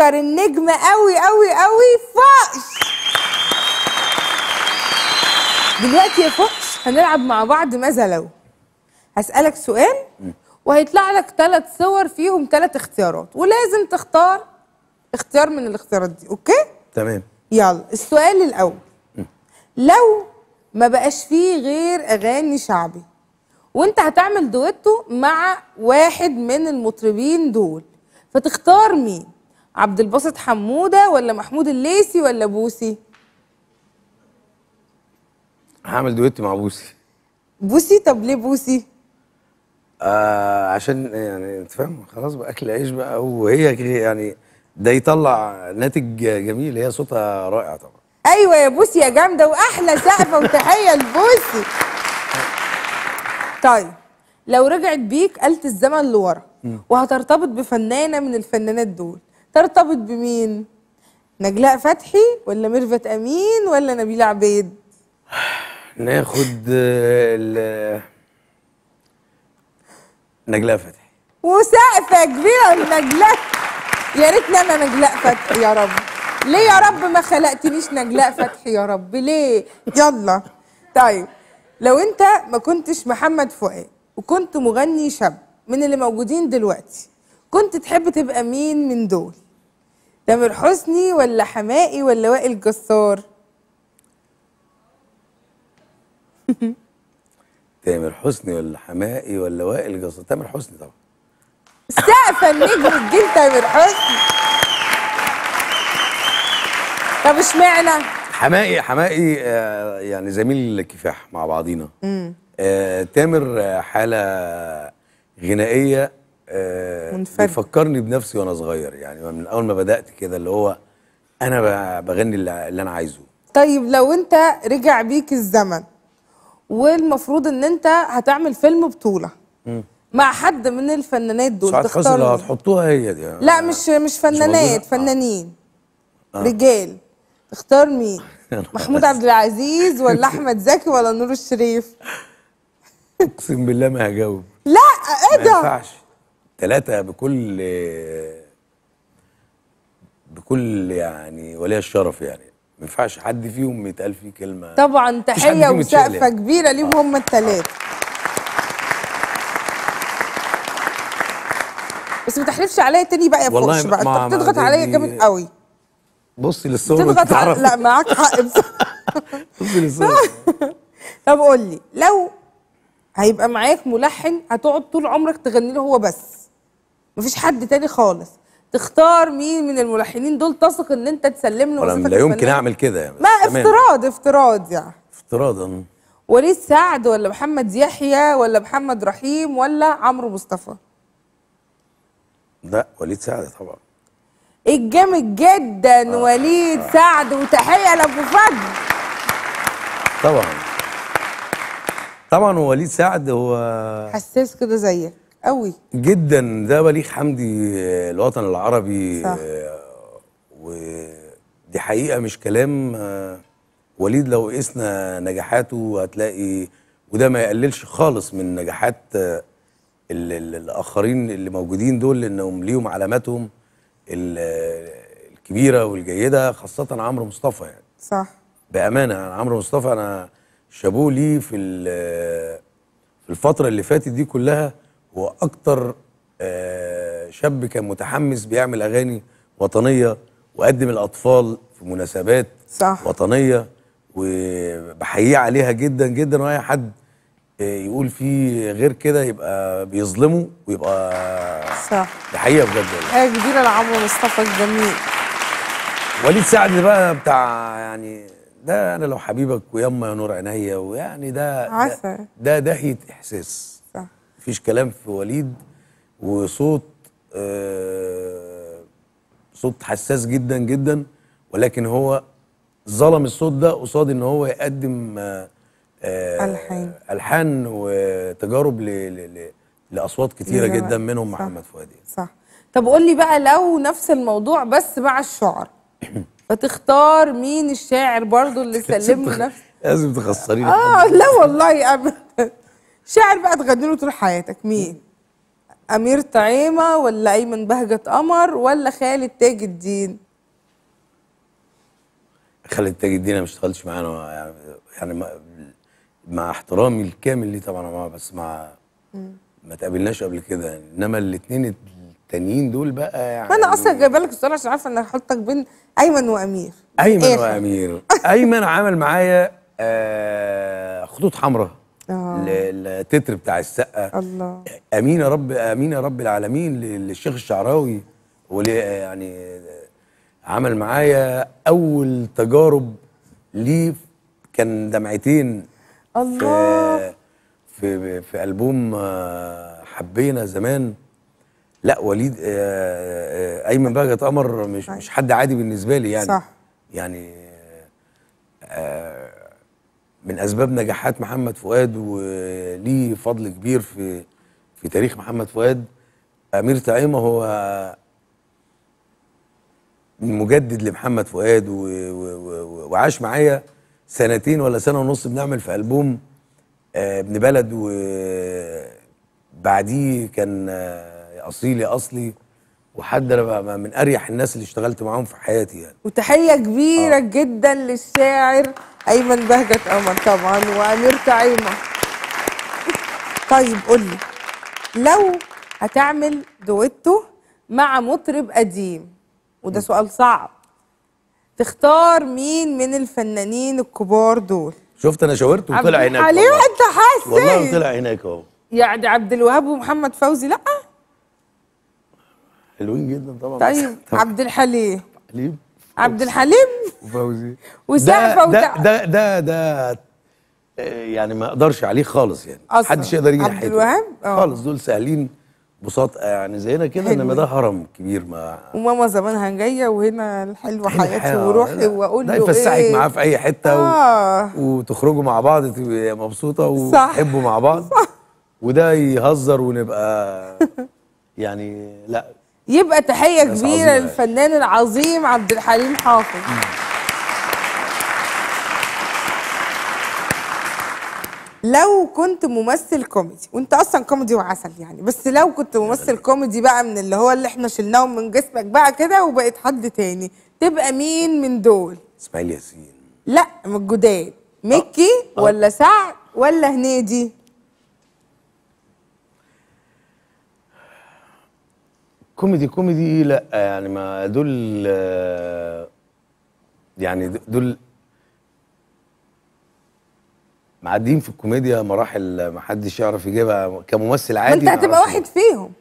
كتر النجم قوي قوي قوي فقش دلوقتي يا فقش هنلعب مع بعض ماذا لو هسألك سؤال وهيطلع لك ثلاث صور فيهم ثلاث اختيارات ولازم تختار اختيار من الاختيارات دي اوكي تمام يلا السؤال الاول لو ما بقاش فيه غير اغاني شعبي وانت هتعمل دويتو مع واحد من المطربين دول فتختار مين عبد الباسط حموده ولا محمود الليسي ولا بوسي هعمل دويت مع بوسي بوسي طب ليه بوسي آه عشان يعني انت فاهم خلاص بقى اكل عيش بقى وهي يعني ده يطلع ناتج جميل هي صوتها رائع طبعا ايوه يا بوسي يا جامده واحلى سقفه وتحيه لبوسي طيب لو رجعت بيك قلت الزمن لورا وهترتبط بفنانه من الفنانات دول ترتبط بمين نجلاء فتحي ولا ميرفت امين ولا نبيلة عبيد ناخد ال نجلاء فتحي وسقفه كبيره لنجلاء يا ريتني انا نجلاء فتحي يا رب ليه يا رب ما خلقتنيش نجلاء فتحي يا رب ليه يلا طيب لو انت ما كنتش محمد فؤاد وكنت مغني شاب من اللي موجودين دلوقتي كنت تحب تبقى مين من دول تامر حسني ولا حمائي ولا وائل جسار تامر حسني ولا حمائي ولا وائل جسار تامر حسني طبعا سقف النجم الجيل تامر حسني طب اشمعنى حمائي حمائي آه، يعني زميل كفاح مع بعضينا امم تامر آه، حاله غنائيه آه، منفرد بيفكرني بنفسي وانا صغير يعني من اول ما بدات كده اللي هو انا بغني اللي انا عايزه طيب لو انت رجع بيك الزمن والمفروض ان انت هتعمل فيلم بطوله مع حد من الفنانات دول تختار حسني اللي هتحطوها هي دي آه. لا أنا مش مش فنانات آه. فنانين آه. رجال تختار مين محمود عبد العزيز ولا احمد زكي ولا نور الشريف اقسم بالله ما هجاوب لا ايه ده ما ينفعش ثلاثه بكل بكل يعني ولي الشرف يعني ما ينفعش حد فيهم يتقال فيه كلمه طبعا تحيه وسقفه كبيره ليهم آه. هم الثلاثه بس ما تحلفش عليا تاني بقى يا فوقش بقى انت بتضغط عليا جامد قوي بصي للصورة بتضغط على... لا معاك حق بصي للصورة طب قول لي لو هيبقى معاك ملحن هتقعد طول عمرك تغني له هو بس مفيش حد تاني خالص تختار مين من الملحنين دول تثق ان انت تسلم له ولا لا يمكن الفنان. اعمل كده يعني ما افتراض افتراض يعني افتراضا وليد سعد ولا محمد يحيى ولا محمد رحيم ولا عمرو مصطفى لا وليد سعد طبعا الجامد جدا آه. وليد سعد وتحيه لابو فضل طبعا طبعا وليد سعد هو حساس كده زيك قوي جدا ده بليغ حمدي آه، الوطن العربي صح. آه، ودي حقيقه مش كلام آه، وليد لو قسنا نجاحاته هتلاقي وده ما يقللش خالص من نجاحات الاخرين اللي موجودين دول لانهم ليهم علاماتهم الكبيره والجيده خاصه عمرو مصطفى يعني صح بامانه يعني عمرو مصطفى انا شابوه ليه في في الفتره اللي فاتت دي كلها واكتر آه، شاب كان متحمس بيعمل اغاني وطنيه وقدم الاطفال في مناسبات صح. وطنيه وبحييه عليها جدا جدا واي حد آه، يقول فيه غير كده يبقى بيظلمه ويبقى صح دي حقيقه بجد والله كبيره آه، لعمرو مصطفى الجميل وليد سعد بقى بتاع يعني ده انا لو حبيبك ويما يا نور عينيا ويعني ده عسل ده داهيه احساس مفيش كلام في وليد وصوت آه صوت حساس جدا جدا ولكن هو ظلم الصوت ده قصاد ان هو يقدم آه, آه، الحان الحان وتجارب ل ل لاصوات كتيره جدا منهم صح محمد فؤاد صح طب قول لي بقى لو نفس الموضوع بس مع الشعر فتختار مين الشاعر برضه اللي سلمه نفسه نفس لازم تخسريني اه لا والله ابدا شاعر بقى تغني له طول حياتك مين؟ أمير طعيمة ولا أيمن بهجة قمر ولا خالد تاج الدين؟ خالد تاج الدين أنا ما اشتغلتش معاه أنا يعني, يعني مع احترامي الكامل ليه طبعا بس مع ما تقابلناش قبل كده إنما الاثنين التانيين دول بقى يعني أنا أصلا جايبه لك السؤال عشان عارفة إن حضرتك بين أيمن وأمير أيمن إيه وأمير أيمن عمل معايا آه خطوط حمراء آه. للتتر بتاع السقا الله امين يا رب امين يا رب العالمين للشيخ الشعراوي وليه يعني عمل معايا اول تجارب ليه كان دمعتين الله في في, في البوم حبينا زمان لا وليد آه، آه، ايمن بهجت قمر مش مش حد عادي بالنسبه لي يعني صح يعني من اسباب نجاحات محمد فؤاد وليه فضل كبير في في تاريخ محمد فؤاد امير طعيمه هو مجدد لمحمد فؤاد و... و... وعاش معايا سنتين ولا سنه ونص بنعمل في البوم آه، ابن بلد وبعديه كان آه، اصيلي اصلي وحد انا من اريح الناس اللي اشتغلت معاهم في حياتي يعني وتحيه كبيره آه. جدا للشاعر ايمن بهجت قمر طبعا وامير طعيمه طيب قول لي لو هتعمل دويتو مع مطرب قديم وده سؤال صعب تختار مين من الفنانين الكبار دول شفت انا شاورت وطلع هناك عليه انت حاسس والله طلع هناك اهو يعني عبد الوهاب ومحمد فوزي لا حلوين جدا طبعا طيب عبد الحليم حليم عبد الحليم وفوزي وسقفه ده, ده ده ده آه، يعني ما اقدرش عليه خالص يعني محدش يقدر يجي عبد الوهاب آه. خالص دول سهلين بساط آه، يعني زينا كده انما ده هرم كبير ما وماما زمانها جايه وهنا الحلوه حياتي وروحي واقول له يفسحك تفسحك إيه؟ معاه في اي حته آه. و... وتخرجوا مع بعض تبقى مبسوطه وتحبوا مع بعض صح. وده يهزر ونبقى يعني لا يبقى تحيه كبيره للفنان العظيم عبد الحليم حافظ لو كنت ممثل كوميدي وانت اصلا كوميدي وعسل يعني بس لو كنت ممثل كوميدي بقى من اللي هو اللي احنا شلناهم من جسمك بقى كده وبقيت حد تاني تبقى مين من دول اسماعيل ياسين لا من الجداد آه. مكي أه. ولا سعد ولا هنيدي كوميدي كوميدي لا يعني ما دول يعني دول معديين في الكوميديا مراحل ما حدش يعرف يجيبها كممثل عادي انت هتبقى واحد فيهم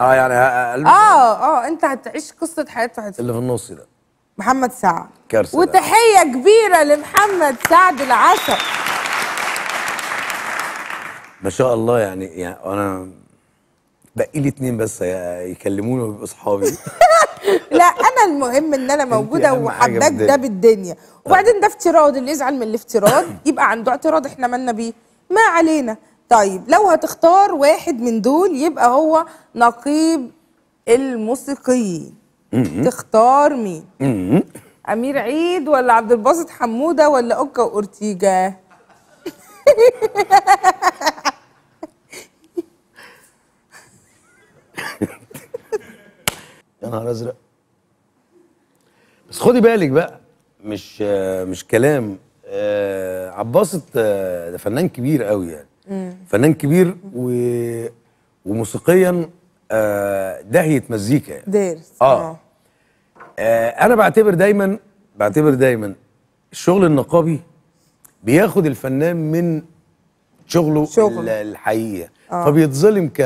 اه يعني آه، آه،, اه اه انت هتعيش قصه حياه واحد اللي في النص ده محمد سعد كارثه وتحيه ده. كبيره لمحمد سعد العشر ما شاء الله يعني يعني انا بقي لي اتنين بس يكلموني ويبقوا اصحابي لا انا المهم ان انا موجوده وحباك ده بالدنيا طيب. وبعدين ده افتراض اللي يزعل من الافتراض يبقى عنده اعتراض احنا مالنا بيه ما علينا طيب لو هتختار واحد من دول يبقى هو نقيب الموسيقيين تختار مين امير عيد ولا عبد الباسط حموده ولا اوكا اورتيجا يا نهار ازرق بس خدي بالك بقى مش مش كلام آه عباسط ده فنان كبير قوي يعني مم. فنان كبير و... وموسيقيا آه، داهيه مزيكا يعني دارس آه. آه. اه انا بعتبر دايما بعتبر دايما الشغل النقابي بياخد الفنان من شغله شغل. الحقيقي آه. فبيتظلم ك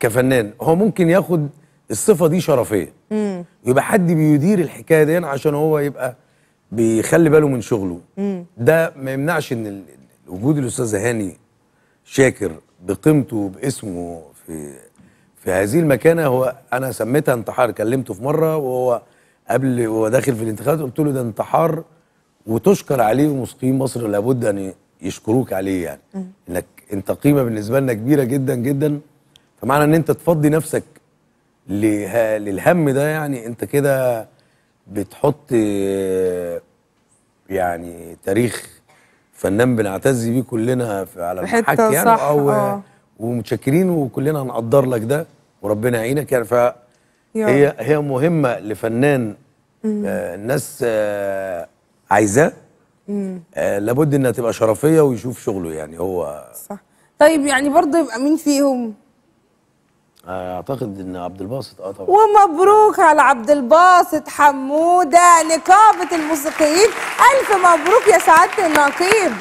كفنان هو ممكن ياخد الصفه دي شرفيه مم. يبقى حد بيدير الحكايه دي عشان هو يبقى بيخلي باله من شغله مم. ده ما يمنعش ان وجود الاستاذ هاني شاكر بقيمته باسمه في في هذه المكانه هو انا سميتها انتحار كلمته في مره وهو قبل وهو داخل في الانتخابات قلت له ده انتحار وتشكر عليه ومسقين مصر لابد ان يشكروك عليه يعني مم. انك انت قيمه بالنسبه لنا كبيره جدا جدا فمعنى ان انت تفضي نفسك للهم ده يعني انت كده بتحط يعني تاريخ فنان بنعتز بيه كلنا على المحك يعني صح أو آه. ومتشكرين وكلنا هنقدر لك ده وربنا يعينك يعني فهي هي مهمه لفنان آه الناس آه عايزاه آه لابد انها تبقى شرفيه ويشوف شغله يعني هو صح طيب يعني برضه يبقى مين فيهم اعتقد ان عبد الباسط اه طبعا ومبروك على عبد الباسط حموده نقابه الموسيقيين الف مبروك يا سعاده النقيب